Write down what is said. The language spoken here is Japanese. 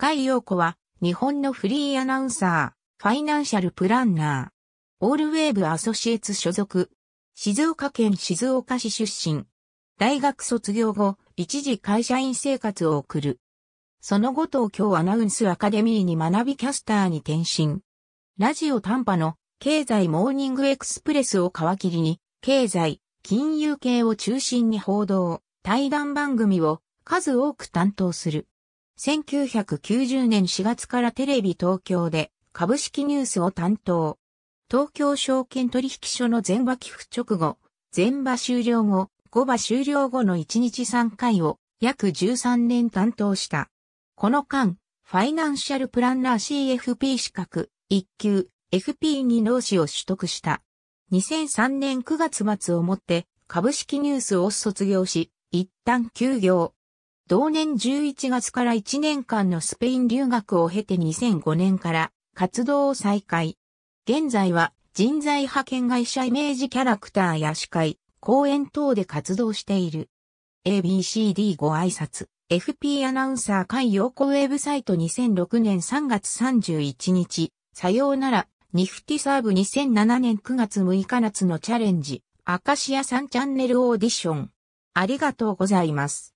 甲斐陽子は、日本のフリーアナウンサー、ファイナンシャルプランナー、オールウェーブアソシエツ所属、静岡県静岡市出身、大学卒業後、一時会社員生活を送る。その後東京アナウンスアカデミーに学びキャスターに転身。ラジオ短波の経済モーニングエクスプレスを皮切りに、経済、金融系を中心に報道、対談番組を数多く担当する。1990年4月からテレビ東京で株式ニュースを担当。東京証券取引所の前場寄付直後、前場終了後、後場終了後の1日3回を約13年担当した。この間、ファイナンシャルプランナー CFP 資格1級 FP2 脳士を取得した。2003年9月末をもって株式ニュースを卒業し、一旦休業。同年11月から1年間のスペイン留学を経て2005年から活動を再開。現在は人材派遣会社イメージキャラクターや司会、講演等で活動している。ABCD ご挨拶。FP アナウンサー会陽子ウェブサイト2006年3月31日、さようなら、ニフティサーブ2007年9月6日夏のチャレンジ、アカシアさんチャンネルオーディション。ありがとうございます。